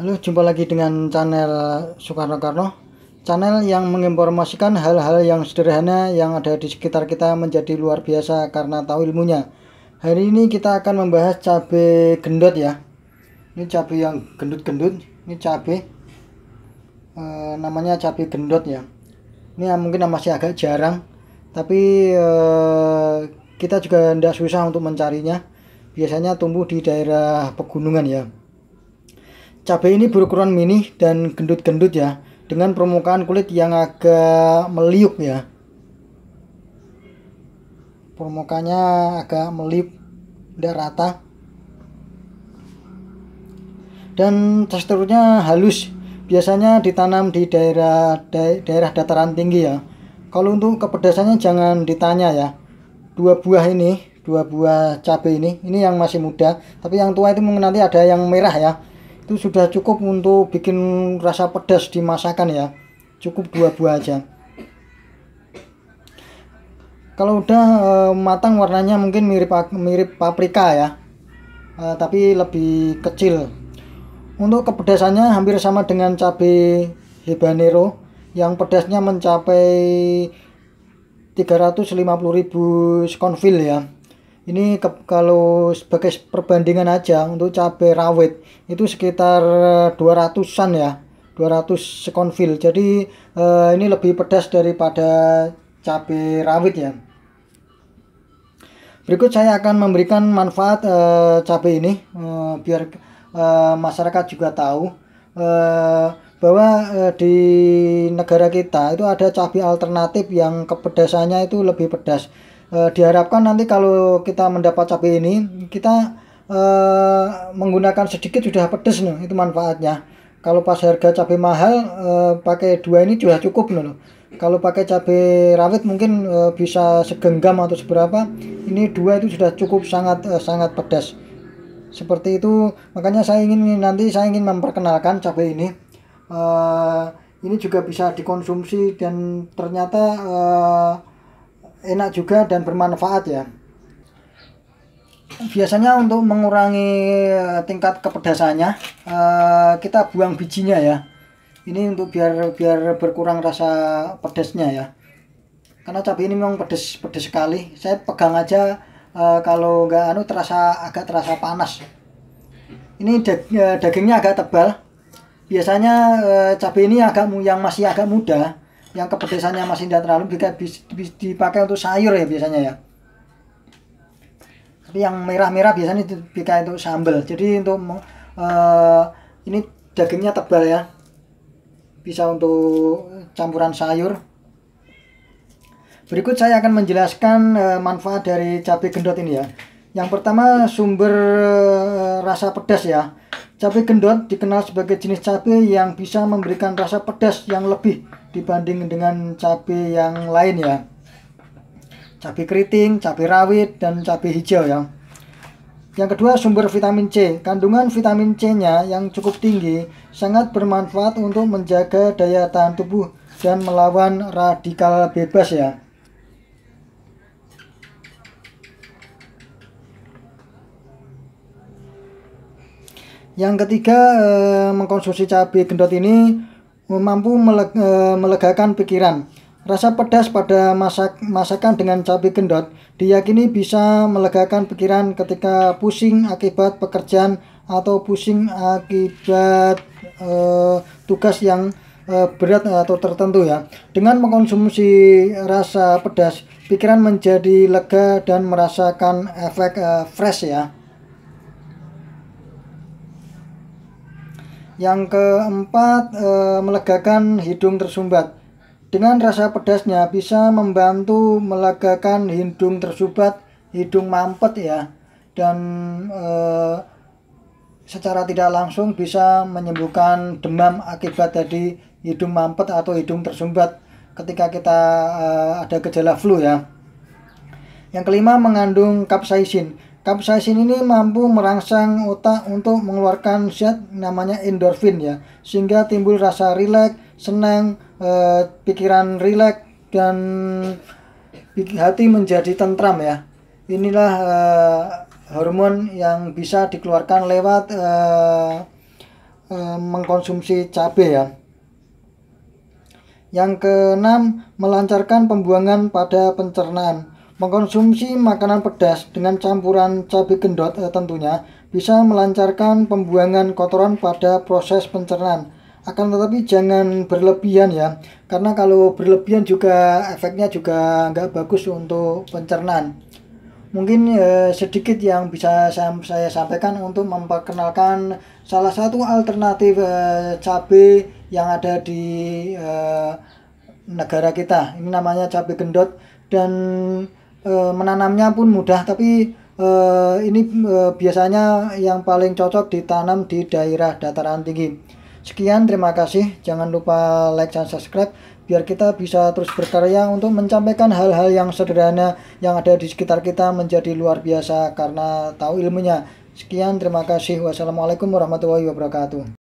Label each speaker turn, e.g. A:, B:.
A: Halo, jumpa lagi dengan channel Soekarno Karno. Channel yang menginformasikan hal-hal yang sederhana yang ada di sekitar kita menjadi luar biasa karena tahu ilmunya. Hari ini kita akan membahas cabai gendut ya. Ini cabai yang gendut-gendut, ini cabai e, namanya cabai gendut ya. Ini mungkin masih agak jarang, tapi e, kita juga tidak susah untuk mencarinya. Biasanya tumbuh di daerah pegunungan ya Cabai ini berukuran mini dan gendut-gendut ya, dengan permukaan kulit yang agak meliuk ya. Permukaannya agak meliuk, tidak rata. Dan teksturnya halus, biasanya ditanam di daerah da daerah dataran tinggi ya. Kalau untuk kepedasannya jangan ditanya ya. Dua buah ini dua buah cabai ini ini yang masih muda tapi yang tua itu nanti ada yang merah ya itu sudah cukup untuk bikin rasa pedas di masakan ya cukup dua buah aja kalau udah eh, matang warnanya mungkin mirip mirip paprika ya eh, tapi lebih kecil untuk kepedasannya hampir sama dengan cabai habanero yang pedasnya mencapai 350.000 skonfil ya ini ke, kalau sebagai perbandingan aja untuk cabai rawit itu sekitar 200-an eh, ya 200 sekonfil jadi eh, ini lebih pedas daripada cabai rawit ya berikut saya akan memberikan manfaat eh, cabai ini eh, biar eh, masyarakat juga tahu eh, bahwa eh, di negara kita itu ada cabai alternatif yang kepedasannya itu lebih pedas e, diharapkan nanti kalau kita mendapat cabai ini kita e, menggunakan sedikit sudah pedes nih itu manfaatnya kalau pas harga cabai mahal e, pakai dua ini sudah cukup nih loh kalau pakai cabai rawit mungkin e, bisa segenggam atau seberapa ini dua itu sudah cukup sangat e, sangat pedas seperti itu makanya saya ingin nanti saya ingin memperkenalkan cabai ini uh, ini juga bisa dikonsumsi dan ternyata uh, enak juga dan bermanfaat ya biasanya untuk mengurangi eh, tingkat kepedasannya eh, kita buang bijinya ya ini untuk biar biar berkurang rasa pedasnya ya karena cabai ini memang pedes pedes sekali saya pegang aja eh, kalau nggak anu terasa agak terasa panas ini dagingnya agak tebal biasanya cabai ini agak yang masih agak muda yang kepedesannya masih tidak terlalu, juga dipakai untuk sayur ya biasanya ya tapi yang merah-merah biasanya dipakai untuk sambal jadi untuk uh, ini dagingnya tebal ya bisa untuk campuran sayur berikut saya akan menjelaskan uh, manfaat dari cabai gendot ini ya yang pertama sumber uh, rasa pedas ya cabai gendot dikenal sebagai jenis cabai yang bisa memberikan rasa pedas yang lebih dibanding dengan cabai yang lain ya cabai keriting, cabai rawit, dan cabai hijau ya yang kedua sumber vitamin C kandungan vitamin C nya yang cukup tinggi sangat bermanfaat untuk menjaga daya tahan tubuh dan melawan radikal bebas ya Yang ketiga, eh, mengkonsumsi cabai gendot ini mampu meleg, e, melegakan pikiran. Rasa pedas pada masak, masakan dengan cabai gendot diyakini bisa melegakan pikiran ketika pusing akibat pekerjaan atau pusing akibat e, tugas yang e, berat atau tertentu ya. Dengan mengkonsumsi rasa pedas, pikiran menjadi lega dan merasakan efek e, fresh ya. Yang keempat, e, melegakan hidung tersumbat. Dengan rasa pedasnya bisa membantu melegakan hidung tersumbat, hidung mampet ya. Dan e, secara tidak langsung bisa menyembuhkan demam akibat dari hidung mampet atau hidung tersumbat ketika kita e, ada gejala flu ya. Yang kelima mengandung kapsaisin. Kapsaisin ini mampu merangsang otak untuk mengeluarkan zat namanya endorfin ya, sehingga timbul rasa rileks, senang, e, pikiran rileks dan hati menjadi tentram ya. Inilah e, hormon yang bisa dikeluarkan lewat e, e, mengkonsumsi cabai ya. Yang keenam, melancarkan pembuangan pada pencernaan. Mengkonsumsi makanan pedas dengan campuran cabai gendot eh, tentunya bisa melancarkan pembuangan kotoran pada proses pencernaan. Akan tetapi jangan berlebihan ya, karena kalau berlebihan juga efeknya juga nggak bagus untuk pencernaan. Mungkin eh, sedikit yang bisa saya, saya sampaikan untuk memperkenalkan salah satu alternatif eh, cabai yang ada di eh, negara kita. Ini namanya cabai gendot dan Eh, menanamnya pun mudah tapi e, ini e, biasanya yang paling cocok ditanam di daerah dataran tinggi. Sekian terima kasih. Jangan lupa like dan subscribe biar kita bisa terus berkarya untuk mencampaikan hal-hal yang sederhana yang ada di sekitar kita menjadi luar biasa karena tahu ilmunya. Sekian terima kasih. Wassalamualaikum warahmatullahi wabarakatuh.